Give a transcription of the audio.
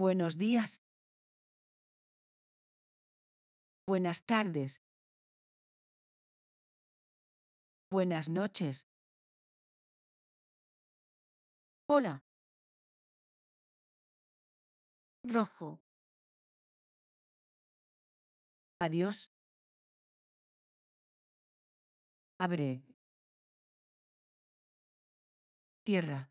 Buenos días. Buenas tardes. Buenas noches. Hola. Rojo. Adiós. Abre. Tierra.